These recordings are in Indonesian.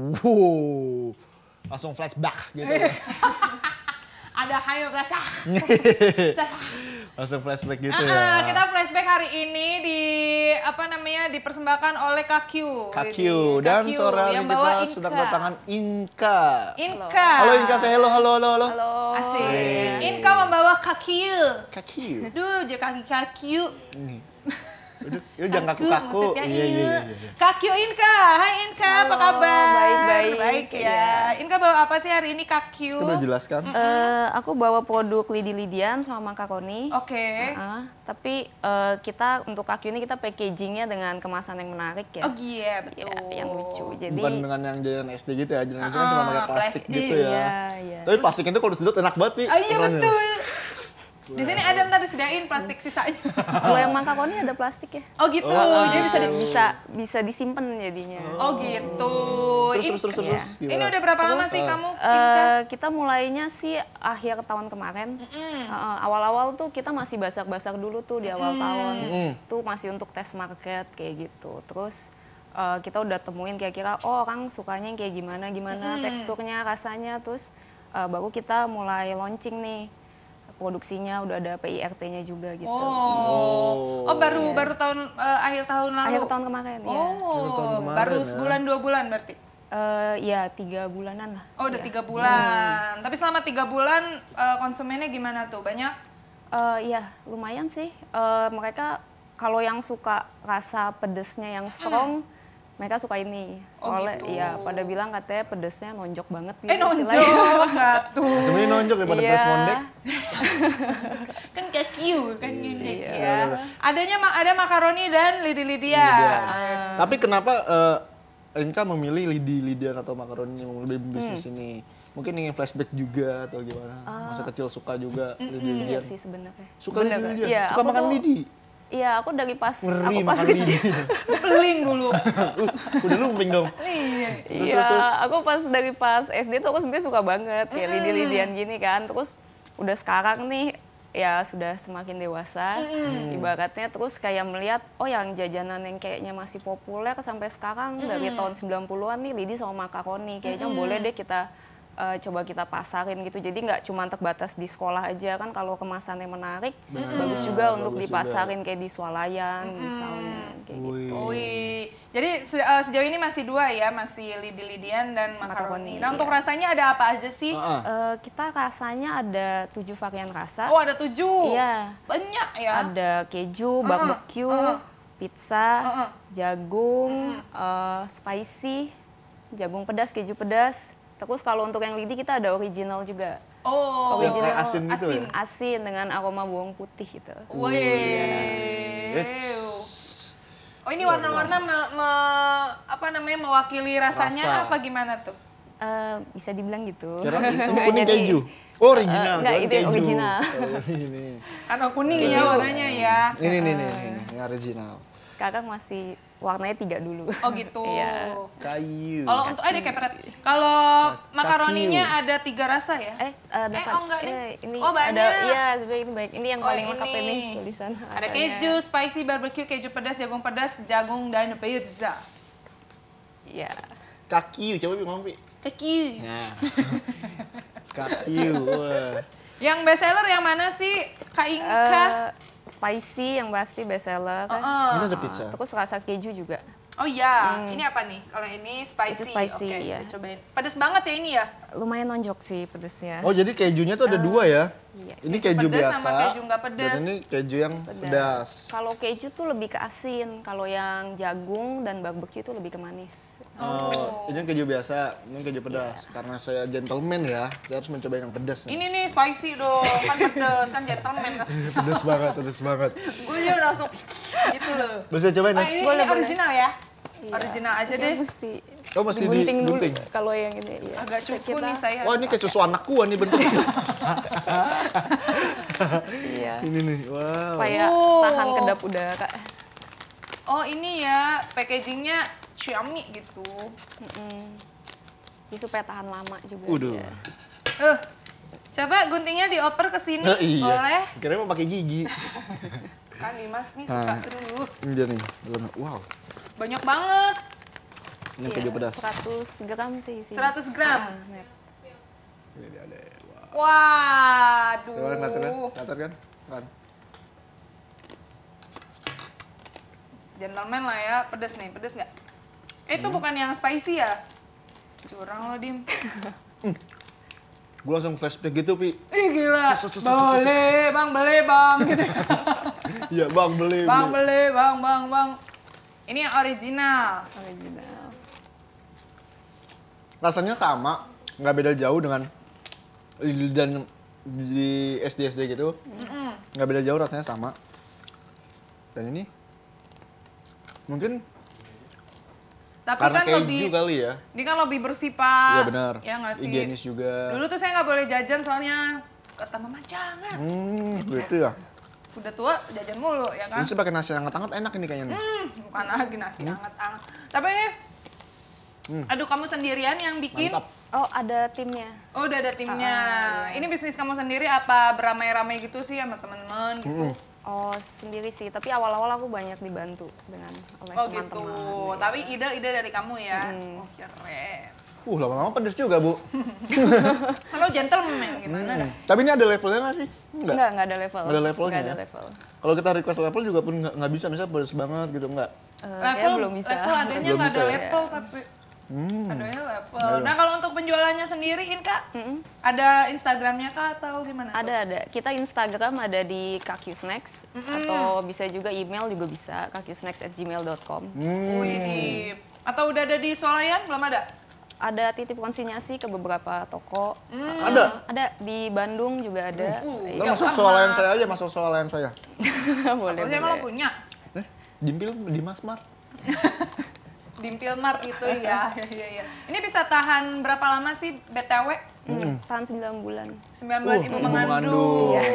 Wow, langsung flashback gitu. Ada hayo flashback. langsung flashback gitu uh, ya. Kita flashback hari ini di apa namanya dipersembahkan oleh KQ. KQ dan KQ, seorang yang bawa kita sudah kedatangan Inka. Inka. Halo Inka, saya halo halo halo. Halo. Asik. Hey. Inka membawa KQ. KQ. Duh, dia kaki KQ kak jangan kaku-kaku. Iya, iya, iya. iya. Kakyu Inka. Hai Inka, Halo, apa oh, kabar? Baik-baik. Baik ya. Inka bawa apa sih hari ini kak kyu udah jelaskan. Mm -hmm. uh, aku bawa produk Lidi Lidian sama Kak Koni. Oke. Okay. Uh, -huh. tapi uh, kita untuk kyu ini kita packagingnya dengan kemasan yang menarik ya. Oh iya, yeah, betul. Ya, yang lucu. Jadi bukan dengan yang jalan SD gitu ya. jalan SD uh, kan cuma ah, pakai plastik, plastik gitu ya. Iya, iya. Tapi plastik itu kalau disedot enak banget, nih. Ah, oh, iya, ya. betul. Di sini ada nanti disediain plastik sisanya. Kalau yang mangkok ini ada plastik ya? Oh gitu. Oh, jadi bisa di... bisa bisa disimpan jadinya. Oh, oh gitu. Terus terus terus. ya. terus Ini udah berapa terus, lama sih kamu? Uh, kita mulainya sih akhir tahun kemarin. Mm uh, awal-awal tuh kita masih basak-basak dulu tuh di awal tahun. Mm. Tuh masih untuk tes market kayak gitu. Terus uh, kita udah temuin kira-kira oh orang sukanya yang kayak gimana gimana hmm. teksturnya rasanya terus uh, baru kita mulai launching nih produksinya, udah ada PIRT-nya juga gitu. Oh, oh, oh baru yeah. baru tahun uh, akhir tahun lalu. Akhir tahun kemarin. Iya. Oh, ya. baru, tahun kemarin, baru ya. sebulan dua bulan berarti. Uh, ya tiga bulanan lah. Oh, udah ya. tiga bulan. Hmm. Tapi selama tiga bulan uh, konsumennya gimana tuh? Banyak? Uh, ya lumayan sih. Uh, mereka kalau yang suka rasa pedesnya yang strong. Hmm mereka suka ini oh, soalnya oh gitu. ya pada bilang katanya pedesnya nonjok banget gitu. Eh nonjok nggak tuh. Nah, sebenarnya nonjok daripada pada iya. pedes mondek. kan kayak kakiu kan unik iya. ya. Iya, iya, Adanya ada makaroni dan lidi lidia ah. Tapi kenapa uh, Enka memilih lidi lidian atau makaroni yang lebih bisnis hmm. ini? Mungkin ingin flashback juga atau gimana? Uh. Masa ah. kecil suka juga mm lidi lidian. Iya sih sebenarnya. Suka Bener, lidi lidian. Iya, suka makan tuh, lidi. Iya, aku dari pas Ngeri, aku pas kecil. peling dulu. Udah lu peling dong. Iya, aku pas dari pas SD tuh aku sebenarnya suka banget kayak mm. lidi-lidian gini kan. Terus udah sekarang nih ya sudah semakin dewasa mm. ibaratnya terus kayak melihat oh yang jajanan yang kayaknya masih populer sampai sekarang mm. dari tahun 90-an nih lidi sama makaroni kayaknya mm. boleh deh kita uh, coba kita pasarin gitu jadi nggak cuma terbatas di sekolah aja kan kalau kemasannya menarik -hmm. bagus juga bagus untuk dipasarin kayak di swalayan mm -hmm. misalnya kayak Ui. gitu. Ui. Jadi se uh, sejauh ini masih dua ya masih lidi-lidian dan makaroni. Nah untuk iya. rasanya ada apa aja sih? Uh -huh. uh, kita rasanya ada tujuh varian rasa. Oh ada tujuh? Iya. Banyak ya. Ada keju, barbecue, uh -huh. Uh -huh. pizza, uh -huh. jagung, uh -huh. uh, spicy, jagung pedas, keju pedas Terus kalau untuk yang lidi kita ada original juga. Oh, original kayak asin gitu asin. ya? Asin dengan aroma bawang putih gitu. Wih. Yeah. Iya. Oh ini warna-warna me, me, apa namanya mewakili rasanya Rasa. apa gimana tuh? Uh, bisa dibilang gitu. Jarang itu kuning keju. Oh, original. Uh, eh, enggak, itu keju. original. Oh, Karena kuning ya warnanya ya. Ini, ini, ini, eh. ini, ini original. Sekarang masih warnanya tiga dulu. Oh gitu. Iya. Kayu. Kalau untuk eh kepret. Kalau makaroninya ada tiga rasa ya? Eh, uh, dapat. Eh, oh enggak nih. Eh, ini oh Ada, iya, sebenarnya ini baik. Ini yang oh, paling oh, lengkap ini. tulisan. Ada keju, spicy barbecue, keju pedas, jagung pedas, jagung dan pizza. Iya. Yeah. Kakiu, coba ngomong, bi. Kakiu. Nah. Kakiu. yang best seller yang mana sih? Kak Inka. Uh, spicy yang pasti best seller kan. Oh, oh. Ini ada pizza. Terus rasa keju juga. Oh iya, hmm. ini apa nih? Kalau ini spicy. spicy, okay, ya. cobain. Pedes banget ya ini ya? Lumayan nonjok sih pedesnya. Oh, jadi kejunya tuh ada uh, dua ya? Iya. Ini keju pedes biasa. sama keju pedes. Dan ini keju yang pedas. pedas. Kalau keju tuh lebih ke asin, kalau yang jagung dan bakbek itu lebih ke manis. Oh, oh. ini keju biasa, ini keju pedas. Yeah. Karena saya gentleman ya, saya harus mencoba yang pedas. Nih. Ini nih spicy dong, kan pedas, kan gentleman kan. pedas banget, pedas banget. Gue juga langsung gitu loh. Bisa cobain ya? Ah, ini, ini original ya? Iya. Original aja deh. Mesti. Oh, mesti di, dulu. Kalau yang ini iya. Agak cukup kita... nih saya. Wah, ini kayak susu anak gua nih bentuknya. iya. Ini nih. Wow. Supaya tahan kedap udara. Oh, ini ya packagingnya ciamik gitu. Mm Jadi supaya tahan lama juga. Udah. Ya. Uh, coba guntingnya dioper ke sini nah, iya. oleh. Kira mau pakai gigi. kan Dimas nih suka nah, dulu. dia nih, wow. Banyak banget. Ini ya, keju pedas. 100 gram sih isinya. 100 gram? Ah, net. Ini ada. Waduh. Coba ngatur kan? Ngatur kan? Kan. Gentleman lah ya, pedas nih, pedas nggak? Eh, itu hmm. bukan yang spicy ya? Curang lo, Dim. Hmm. gue langsung flashback gitu, Pi. Ih, gila. Boleh, bang, beli, bang. Gitu. Iya, bang, beli. Bang, beli, bang, bang, bang. Ini yang original. Original. Rasanya sama, nggak beda jauh dengan Lidl dan di SD SD gitu. Nggak beda jauh rasanya sama. Dan ini mungkin tapi Karena kan lebih kali ya. Ini kan lebih bersih, Pak. Iya benar. Ya sih? Higienis juga. Dulu tuh saya nggak boleh jajan soalnya kata mama ah. jangan. Hmm, gitu ya udah tua jajan mulu ya kan. Ini pakai nasi hangat-hangat enak ini kayaknya. Hmm, bukan lagi nasi hmm. hangat-hangat. Tapi ini Hmm. Aduh, kamu sendirian yang bikin? Mantap. Oh, ada timnya. Oh, udah ada timnya. Uh, Ini bisnis kamu sendiri apa beramai-ramai gitu sih sama teman teman gitu? Hmm. Oh, sendiri sih. Tapi awal-awal aku banyak dibantu dengan oleh oh, teman-teman. Oh, teman -teman, gitu. Ya. Tapi ide-ide dari kamu ya. Hmm. Oh, keren. Uh, lama-lama pedes juga, Bu. Halo, gentleman gimana? Hmm. Tapi ini ada levelnya nggak sih? Enggak. nggak nggak ada level. Nggak ada levelnya. Enggak ya? ada level. Ya? Kalau kita request level juga pun nggak bisa, misalnya pedes banget gitu, nggak? Uh, level belum bisa. Level adanya nggak ada ya? level ya. tapi Hmm. Adanya level. Nah kalau untuk penjualannya sendiri, Inka, mm -hmm. ada Instagramnya kak atau gimana? Ada tuh? ada. Kita Instagram ada di KQ Snacks mm -hmm. atau bisa juga email juga bisa at gmail.com. Hmm. ini. atau udah ada di Swalayan belum ada? ada titip konsinyasi ke beberapa toko. Hmm. Ada? Ada di Bandung juga ada. Hmm. Uh, uh. Ya, masuk iya, soal lain saya aja, masuk soal lain saya. boleh, Maksudnya boleh. punya? Eh, Dimpil di Masmar. Dimpil Mart itu ya. ya, ya. Iya. Ini bisa tahan berapa lama sih BTW? Hmm, tahan 9 bulan. 9 bulan uh, ibu mengandung. Iya.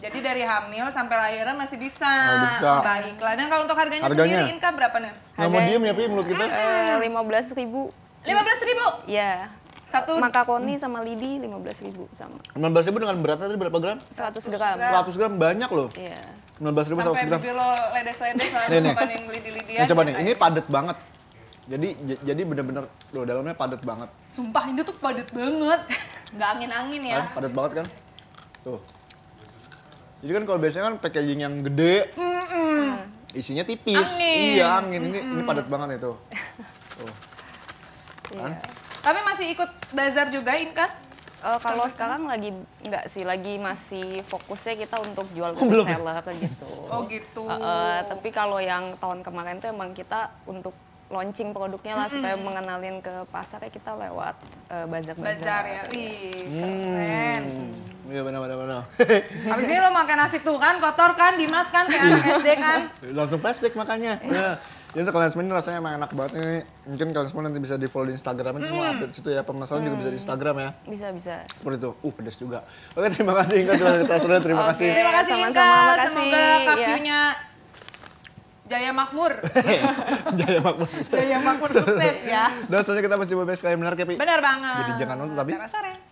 Jadi dari hamil sampai lahiran masih bisa. Oh, bisa. Baiklah. Dan kalau untuk harganya, harganya. sendiri income berapa nih? Nggak mau diem ya Pi mulut kita. Eh, lima belas ribu lima belas ribu ya satu mangga sama lidi lima belas ribu sama lima belas ribu dengan beratnya tadi berapa gram seratus gram seratus gram banyak loh iya sembilan belas ribu seratus gram sampai lo ledes ledes sama lidi lidi ya coba nih ini ya. padat banget jadi jadi benar benar loh dalamnya padat banget sumpah ini tuh padat banget nggak angin angin ya kan, padat banget kan tuh jadi kan kalau biasanya kan packaging yang gede mm -mm. isinya tipis angin. iya angin ini ini padat banget itu ya, kan. Iya. Tapi masih ikut bazar juga Inka? Uh, kalau sekarang lagi nggak sih, lagi masih fokusnya kita untuk jual ke oh, seller gitu. Oh gitu. Uh, uh, tapi kalau yang tahun kemarin tuh emang kita untuk launching produknya lah mm -hmm. supaya mengenalin ke pasar ya kita lewat eh, bazar-bazar. bazar ya, keren. Hmm. Iya hmm. benar-benar. benar. Habis ini lo makan nasi tuh kan, kotor kan, Dimas kan, kayak iya. SD kan. Langsung flashback makanya. Yeah. Iya. Jadi untuk kalian semua ini rasanya emang enak banget ini. Mungkin kalian semua nanti bisa di follow di Instagramnya, ini semua update situ ya. Pemenasan hmm. juga bisa di Instagram ya. Bisa, bisa. Seperti itu. Uh, pedes juga. Oke, terima kasih Inka sudah terima, terima kasih. Okay. Terima kasih Inka. Semoga iya. kakinya yeah. Jaya Makmur. Jaya Makmur sukses. Jaya Makmur sukses ya. Dan selanjutnya kita masih bebas kalian benar Kepi. Benar banget. Jadi jangan nonton tapi. Sore.